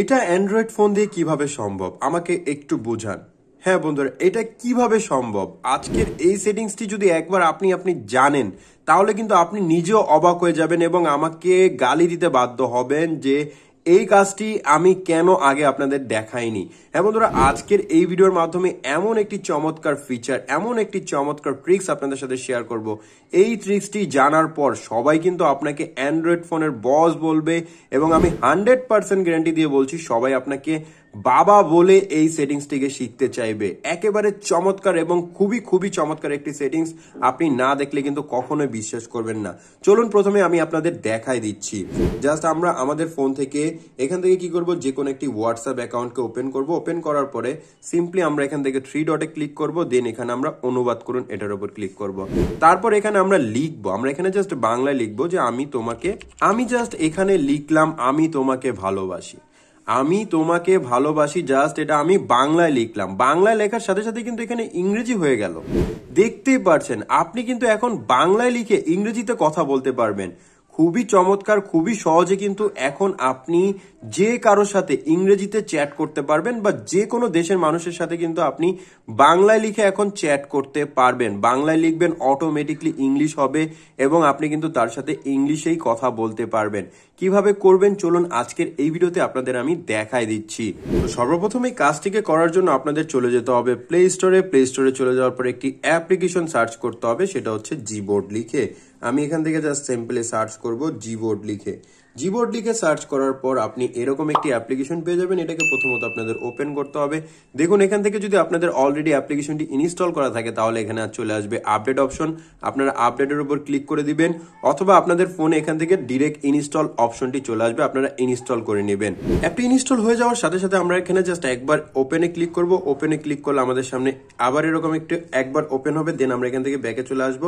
এটা Android phone দিয়ে কিভাবে সম্ভব আমাকে একটু বোঝান হ্যাঁ বন্ধুরা এটা কিভাবে সম্ভব আজকের এই সেটিংসটি যদি একবার আপনি আপনি জানেন তাহলে কিন্তু আপনি নিজেও অবাক হয়ে যাবেন এবং আমাকে গালি দিতে বাধ্য হবেন যে এই কাজটি আমি কেন আগে আপনাদের দেখাইনি হ্যাঁ বন্ধুরা আজকের এই ভিডিওর মাধ্যমে এমন একটি চমৎকার ফিচার এমন একটি চমৎকার ট্রিক্স আপনাদের সাথে শেয়ার করব এই ট্রিক্সটি জানার পর সবাই কিন্তু আপনাকে অ্যান্ড্রয়েড ফোনের বস বলবে এবং আমি হান্ড্রেড পার্সেন্ট গ্যারান্টি দিয়ে বলছি সবাই আপনাকে বাবা বলে এই সেটিংসটিকে শিখতে চাইবে একেবারে চমৎকার এবং খুবই খুবই চমৎকার একটি সেটিংস আপনি না দেখলে কিন্তু কখনোই বিশ্বাস করবেন না চলুন প্রথমে আমি আপনাদের দেখাই দিচ্ছি জাস্ট আমরা আমাদের ফোন থেকে এখান থেকে কি করব যে কোনো একটি হোয়াটসঅ্যাপ অ্যাকাউন্টকে ওপেন করব ওপেন করার পরে সিম্পলি আমরা এখান থেকে থ্রি ডটে ক্লিক করব দেন এখানে আমরা অনুবাদ করুন এটার উপর ক্লিক করব তারপর এখানে আমরা লিখবো আমরা এখানে জাস্ট বাংলায় লিখবো যে আমি তোমাকে আমি জাস্ট এখানে লিখলাম আমি তোমাকে ভালোবাসি আমি তোমাকে ভালোবাসি জাস্ট এটা আমি বাংলায় লিখলাম বাংলায় লেখার সাথে সাথে কিন্তু এখানে ইংরেজি হয়ে গেল দেখতেই পারছেন আপনি কিন্তু এখন বাংলায় লিখে ইংরেজিতে কথা বলতে পারবেন খুবই চমৎকার খুবই সহজে কিন্তু এখন আপনি যে কারোর সাথে ইংরেজিতে চ্যাট করতে পারবেন বা যে কোনো দেশের মানুষের সাথে কিন্তু আপনি বাংলায় লিখে এখন চ্যাট করতে পারবেন বাংলায় লিখবেন অটোমেটিকলি ইংলিশ হবে এবং আপনি কিন্তু তার সাথে ইংলিশেই কথা বলতে পারবেন কিভাবে করবেন চলুন আজকের এই ভিডিওতে আপনাদের আমি দেখাই দিচ্ছি তো সর্বপ্রথম এই কাজটিকে করার জন্য আপনাদের চলে যেতে হবে প্লে স্টোরে প্লে স্টোরে চলে যাওয়ার পর একটি অ্যাপ্লিকেশন সার্চ করতে হবে সেটা হচ্ছে জিবোর্ড লিখে আমি এখান থেকে just सिंपली সার্চ করব জিবোর্ড লিখে জিবোর্ড লিখে সার্চ করার পর আপনি এরকম একটি অ্যাপ্লিকেশন পেয়ে যাবেন এটাকে প্রথমত আপনাদের ওপেন করতে হবে দেখুন এখান থেকে যদি আপনাদের অলরেডি অ্যাপ্লিকেশনটি ইনস্টল করা থাকে তাহলে এখানে চলে আসবে আপডেট অপশন আপনারা আপডেটের উপর ক্লিক করে দিবেন অথবা আপনাদের ফোনে এখান থেকে ডিরেক্ট ইনস্টল অপশনটি চলে আসবে আপনারা ইনস্টল করে নেবেন অ্যাপটি ইনস্টল হয়ে যাওয়ার সাথে সাথে আমরা এখানে জাস্ট একবার ওপেনে ক্লিক করব ওপেনে ক্লিক করলে আমাদের সামনে আবার এরকম একটি একবার ওপেন হবে দেন আমরা এখান থেকে ব্যাকে চলে আসব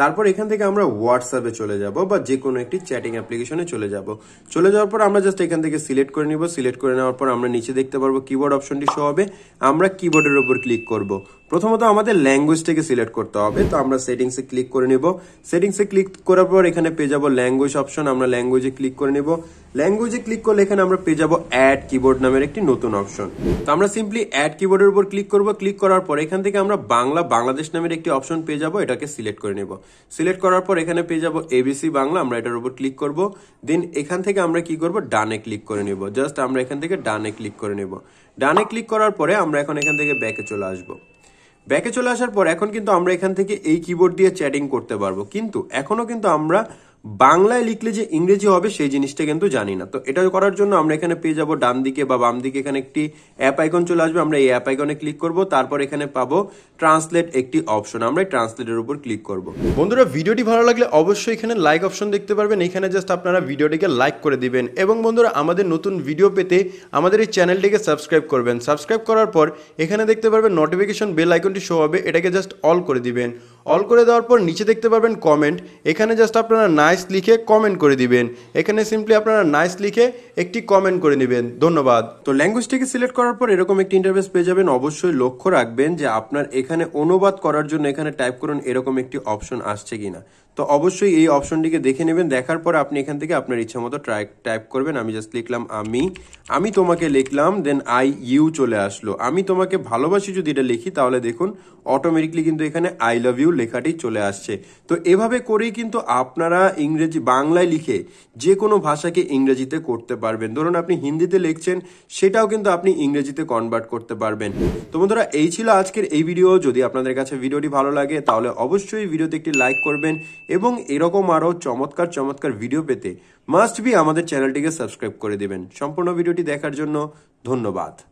তারপর এখান থেকে আমরা হোয়াটসঅ্যাপে চলে যাব বা যে কোনো একটি চ্যাটিং অ্যাপ্লিকেশনে চলে যাব পারবো চলে যাওয়ার পর আমরা জাস্ট এখান থেকে সিলেক্ট করে নিব সিলেক্ট করে নেওয়ার পর আমরা নিচে দেখতে পারবো কিবোর্ড অপশনটি সহ হবে আমরা কিবোর্ডের উপর ক্লিক করব প্রথমত আমাদের ল্যাঙ্গুয়েজটাকে সিলেক্ট করতে হবে তো আমরা সেটিংসে ক্লিক করে নিব সেটিংসে ক্লিক করার পর এখানে পেয়ে যাবো ল্যাঙ্গুয়েজ অপশন আমরা ল্যাঙ্গুয়েজে ক্লিক করে নিব ল্যাঙ্গুয়েজে ক্লিক করলে এখানে আমরা পেয়ে যাবো অ্যাড কিবোর্ড নামের একটি নতুন অপশন তো আমরা সিম্পলি অ্যাড কিবোর্ডের উপর ক্লিক করব ক্লিক করার পর এখান থেকে আমরা বাংলা বাংলাদেশ নামের একটি অপশন পেয়ে যাবো এটাকে সিলেক্ট করে নেব সিলেক্ট করার পর এখানে পেয়ে যাবো এবিসি বাংলা আমরা এটার উপর ক্লিক করব দেন এখান থেকে আমরা কি করব ডানে ক্লিক করে নেব জাস্ট আমরা এখান থেকে ডানে ক্লিক করে নেব ডানে ক্লিক করার পরে আমরা এখন এখান থেকে ব্যাকে চলে আসবো ব্যাকে চলে আসার পর এখন কিন্তু আমরা এখান থেকে এই কিবোর্ড দিয়ে চ্যাটিং করতে পারবো কিন্তু এখনও কিন্তু আমরা বাংলায় লিখলে যে ইংরেজি হবে সেই জিনিসটা কিন্তু জানি না তো এটা করার জন্য আমরা এখানে পেয়ে যাব ডান দিকে বা বাম দিকে এখানে একটি অ্যাপ আইকন চলে আসবে আমরা এই অ্যাপ আইকনে ক্লিক করব তারপর এখানে পাবো ট্রান্সলেট একটি অপশন আমরা ট্রান্সলেটের উপর ক্লিক করব বন্ধুরা ভিডিওটি ভালো লাগলে অবশ্যই এখানে লাইক অপশন দেখতে পারবেন এখানে জাস্ট আপনারা ভিডিওটিকে লাইক করে দিবেন এবং বন্ধুরা আমাদের নতুন ভিডিও পেতে আমাদের এই চ্যানেলটিকে সাবস্ক্রাইব করবেন সাবস্ক্রাইব করার পর এখানে দেখতে পারবেন নোটিফিকেশন বেল আইকনটি শো হবে এটাকে জাস্ট অল করে দিবেন অল করে দেওয়ার পর নিচে দেখতে পাবেন কমেন্ট এখানে জাস্ট আপনারা নাইস লিখে কমেন্ট করে দিবেন এখানে সিম্পলি আপনারা নাইস লিখে একটি কমেন্ট করে নেবেন ধন্যবাদ তো ল্যাঙ্গুয়েজটিকে সিলেক্ট করার পর এরকম একটি ইন্টারভেস পেয়ে যাবেন অবশ্যই লক্ষ্য রাখবেন যে আপনার এখানে অনুবাদ করার জন্য এখানে টাইপ করুন এরকম একটি অপশন আসছে কিনা তো অবশ্যই এই অপশনটিকে দেখে নেবেন দেখার পর আপনি এখান থেকে আপনার ইচ্ছা মতো ট্রাই টাইপ করবেন আমি জাস্ট লিখলাম আমি আমি তোমাকে লিখলাম দেন আই ইউ চলে আসলো আমি তোমাকে ভালোবাসি যদি এটা লিখি তাহলে দেখুন অটোমেটিকলি কিন্তু এখানে আই লাভ ইউ লেখাটি চলে আসছে তো এভাবে করেই কিন্তু আপনারা ইংরেজি বাংলায় লিখে যে কোনো ভাষাকে ইংরেজিতে করতে পারবেন ধরুন আপনি হিন্দিতে লিখছেন সেটাও কিন্তু আপনি ইংরেজিতে কনভার্ট করতে পারবেন তো বন্ধুরা এই ছিল আজকের এই ভিডিও যদি আপনাদের কাছে ভিডিওটি ভালো লাগে তাহলে অবশ্যই ভিডিওতে একটি লাইক করবেন এবং এরকম আরও চমৎকার চমৎকার ভিডিও পেতে মাস্ট বি আমাদের চ্যানেলটিকে সাবস্ক্রাইব করে দেবেন সম্পূর্ণ ভিডিওটি দেখার জন্য ধন্যবাদ